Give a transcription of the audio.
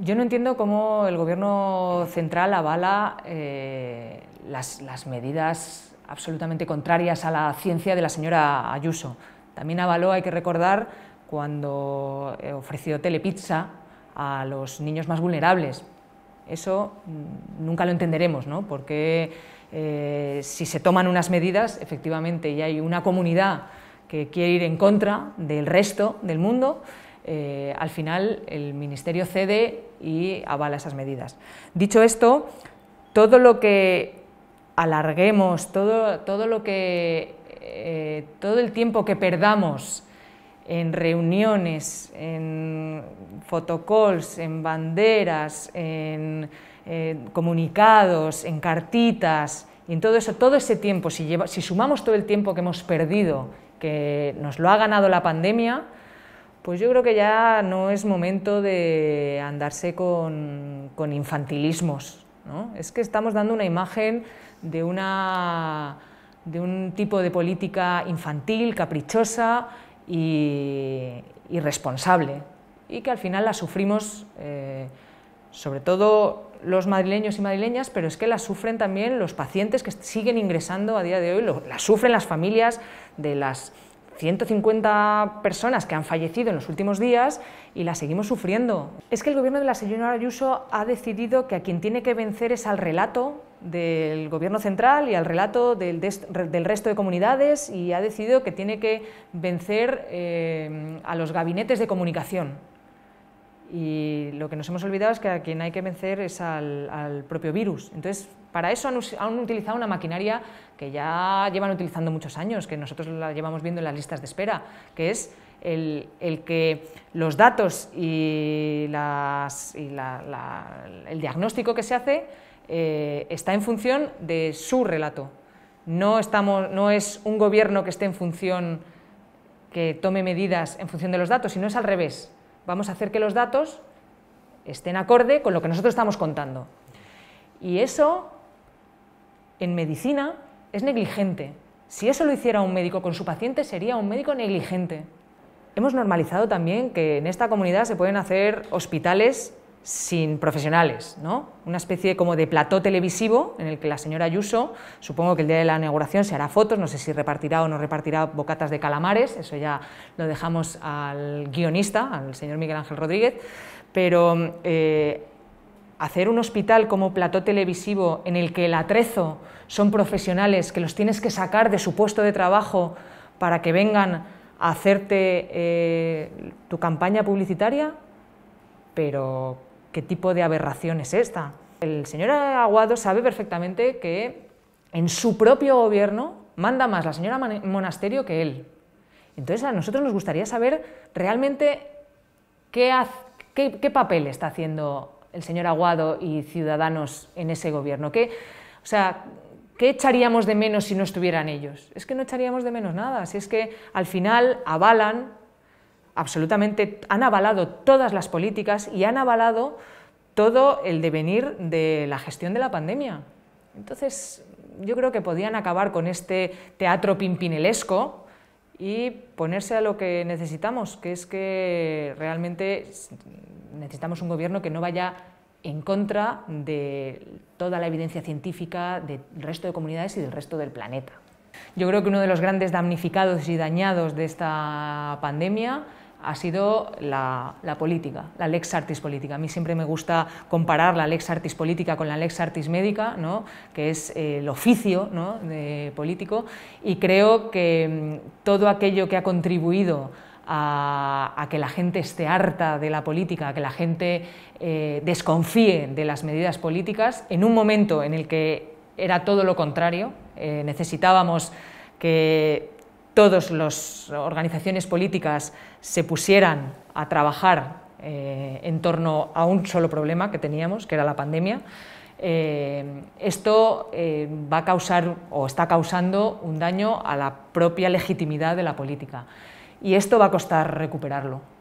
Yo no entiendo cómo el gobierno central avala eh, las, medidas absolutamente contrarias a la ciencia de la señora Ayuso. También avaló, hay que recordar, cuando eh, ofreció telepizza a los niños más vulnerables. Eso mm, nunca lo entenderemos, ¿no? Porque eh, si se toman unas medidas, efectivamente, y hay una comunidad que quiere ir en contra del resto del mundo, eh, al final el Ministerio cede y avala esas medidas. Dicho esto, todo lo que alarguemos, todo, todo lo que eh, todo el tiempo que perdamos en reuniones, en fotocalls, en banderas, en comunicados, en cartitas, y en todo eso, todo ese tiempo, si sumamos todo el tiempo que hemos perdido, que nos lo ha ganado la pandemia, pues yo creo que ya no es momento de andarse con, infantilismos. Es que estamos dando una imagen de, una, de un tipo de política infantil, caprichosa y irresponsable, y que al final la sufrimos, eh, sobre todo los madrileños y madrileñas, pero es que la sufren también los pacientes que siguen ingresando a día de hoy, la sufren las familias de las 150 personas que han fallecido en los últimos días y la seguimos sufriendo. Es que el gobierno de la señora Ayuso ha decidido que a quien tiene que vencer es al relato del gobierno central y al relato del, resto de comunidades y ha decidido que tiene que vencer eh, a los gabinetes de comunicación. Y lo que nos hemos olvidado es que a quien hay que vencer es al, propio virus. Entonces, para eso han, utilizado una maquinaria que ya llevan utilizando muchos años, que nosotros la llevamos viendo en las listas de espera, que es el, que los datos y, el diagnóstico que se hace eh, está en función de su relato. No, estamos, no es un gobierno que esté en función, que tome medidas en función de los datos, sino es al revés. Vamos a hacer que los datos estén acorde con lo que nosotros estamos contando. Y eso, en medicina, es negligente. Si eso lo hiciera un médico con su paciente, sería un médico negligente. Hemos normalizado también que en esta comunidad se pueden hacer hospitales sin profesionales, ¿no? Una especie como de plató televisivo en el que la señora Ayuso, supongo que el día de la inauguración se hará fotos, no sé si repartirá o no repartirá bocatas de calamares, eso ya lo dejamos al guionista, al señor Miguel Ángel Rodríguez, pero eh, hacer un hospital como plató televisivo en el que el atrezo son profesionales que los tienes que sacar de su puesto de trabajo para que vengan a hacerte eh, tu campaña publicitaria, pero ¿Qué tipo de aberración es esta? El señor Aguado sabe perfectamente que en su propio gobierno manda más la señora Monasterio que él. Entonces a nosotros nos gustaría saber realmente qué, qué, papel está haciendo el señor Aguado y Ciudadanos en ese gobierno. ¿Qué, o sea, ¿qué echaríamos de menos si no estuvieran ellos? Es que no echaríamos de menos nada, si es que al final avalan absolutamente, han avalado todas las políticas y han avalado todo el devenir de la gestión de la pandemia. Entonces, yo creo que podían acabar con este teatro pimpinelesco y ponerse a lo que necesitamos, que es que realmente necesitamos un gobierno que no vaya en contra de toda la evidencia científica del resto de comunidades y del resto del planeta. Yo creo que uno de los grandes damnificados y dañados de esta pandemia ha sido la, política, la lex artis política. A mí siempre me gusta comparar la lex artis política con la lex artis médica, ¿no? que es eh, el oficio político, y creo que mm, todo aquello que ha contribuido a, que la gente esté harta de la política, a que la gente eh, desconfíe de las medidas políticas, en un momento en el que era todo lo contrario, eh, necesitábamos que todas las organizaciones políticas se pusieran a trabajar eh, en torno a un solo problema que teníamos, que era la pandemia, eh, esto eh, va a causar o está causando un daño a la propia legitimidad de la política. Y esto va a costar recuperarlo.